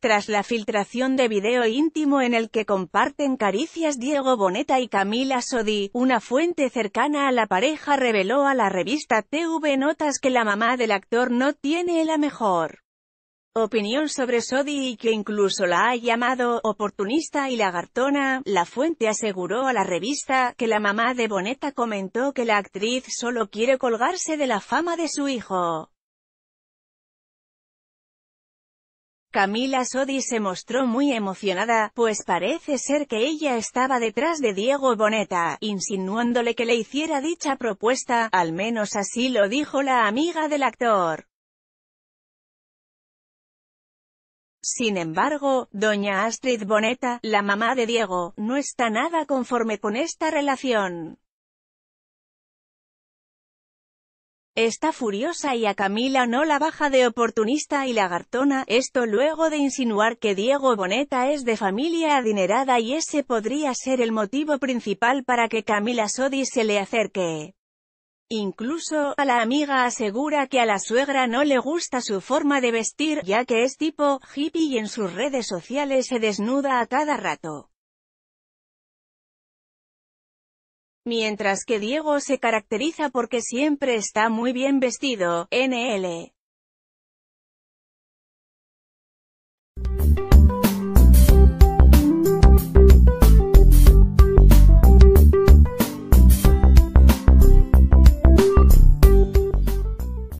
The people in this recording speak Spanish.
Tras la filtración de video íntimo en el que comparten caricias Diego Boneta y Camila Sodi, una fuente cercana a la pareja reveló a la revista TV Notas que la mamá del actor no tiene la mejor opinión sobre Sodi y que incluso la ha llamado oportunista y lagartona. La fuente aseguró a la revista que la mamá de Boneta comentó que la actriz solo quiere colgarse de la fama de su hijo. Camila Sodi se mostró muy emocionada, pues parece ser que ella estaba detrás de Diego Boneta, insinuándole que le hiciera dicha propuesta, al menos así lo dijo la amiga del actor. Sin embargo, doña Astrid Boneta, la mamá de Diego, no está nada conforme con esta relación. Está furiosa y a Camila no la baja de oportunista y lagartona, esto luego de insinuar que Diego Boneta es de familia adinerada y ese podría ser el motivo principal para que Camila Sodi se le acerque. Incluso, a la amiga asegura que a la suegra no le gusta su forma de vestir, ya que es tipo hippie y en sus redes sociales se desnuda a cada rato. Mientras que Diego se caracteriza porque siempre está muy bien vestido, NL.